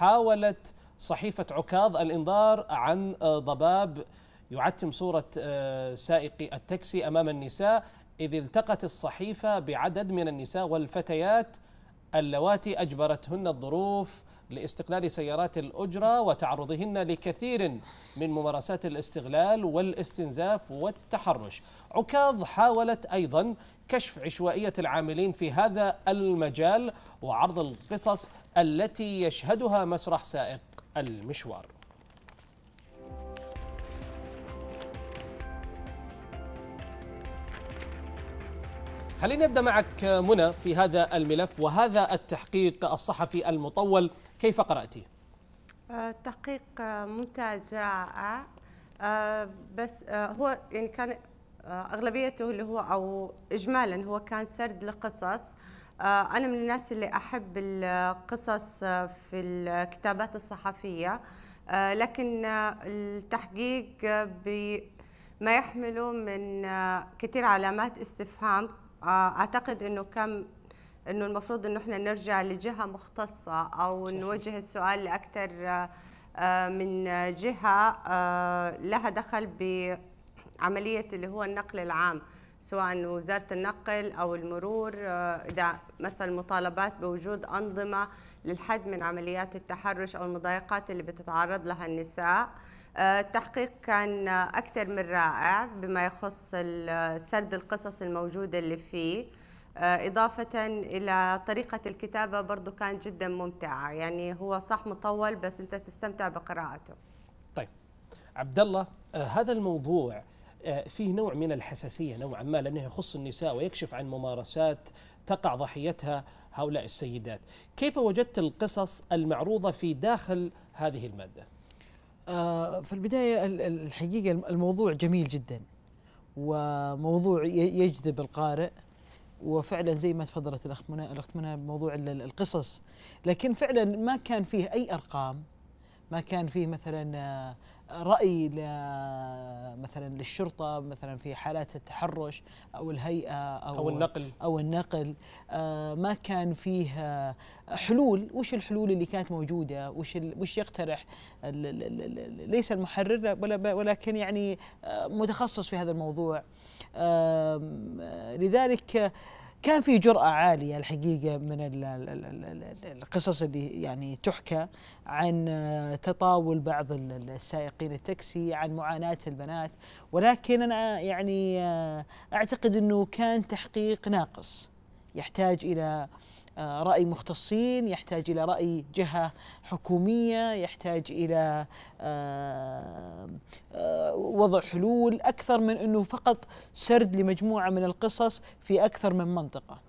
حاولت صحيفة عكاظ الإنذار عن آه، ضباب يعتم صورة آه، سائقي التاكسي أمام النساء إذ التقت الصحيفة بعدد من النساء والفتيات اللواتي أجبرتهن الظروف لاستقلال سيارات الأجرة وتعرضهن لكثير من ممارسات الاستغلال والاستنزاف والتحرش عكاظ حاولت أيضا كشف عشوائية العاملين في هذا المجال وعرض القصص التي يشهدها مسرح سائق المشوار خلينا نبدا معك منى في هذا الملف وهذا التحقيق الصحفي المطول كيف قراتيه؟ آه، تحقيق آه، ممتاز رائع آه، بس هو يعني كان اغلبيته اللي هو او اجمالا هو كان سرد لقصص انا من الناس اللي احب القصص في الكتابات الصحفيه لكن التحقيق بما يحمله من كثير علامات استفهام آه، اعتقد انه كم انه المفروض انه احنا نرجع لجهه مختصه او صحيح. نوجه السؤال لاكثر آه، من جهه آه، لها دخل بعمليه اللي هو النقل العام سواء وزاره النقل او المرور اذا مثلا مطالبات بوجود انظمه للحد من عمليات التحرش او المضايقات اللي بتتعرض لها النساء آه، التحقيق كان أكثر من رائع بما يخص سرد القصص الموجودة اللي فيه آه، إضافة إلى طريقة الكتابة برضو كانت جدا ممتعة يعني هو صح مطول بس أنت تستمتع بقراءته طيب عبد الله آه، هذا الموضوع فيه نوع من الحساسية نوعا ما لأنه يخص النساء ويكشف عن ممارسات تقع ضحيتها هؤلاء السيدات كيف وجدت القصص المعروضة في داخل هذه المادة؟ آه، في البداية الحقيقة الموضوع جميل جدا وموضوع يجذب القارئ وفعلا زي ما تفضلت الاخت منى الاخت منى بموضوع القصص لكن فعلا ما كان فيه اي ارقام ما كان فيه مثلا آه، راي مثلا للشرطه مثلا في حالات التحرش او الهيئه او, أو النقل او النقل آه، ما كان فيه آه، حلول وش الحلول اللي كانت موجوده وش وش يقترح ليس المحرر ولا ولكن يعني متخصص في هذا الموضوع لذلك كان في جرأة عالية الحقيقة من القصص اللي يعني تحكى عن تطاول بعض السائقين التاكسي عن معاناة البنات ولكن أنا يعني آه، أعتقد أنه كان تحقيق ناقص يحتاج إلى آه، راي مختصين يحتاج الى راي جهه حكوميه يحتاج الى آه، آه، وضع حلول اكثر من انه فقط سرد لمجموعه من القصص في اكثر من منطقه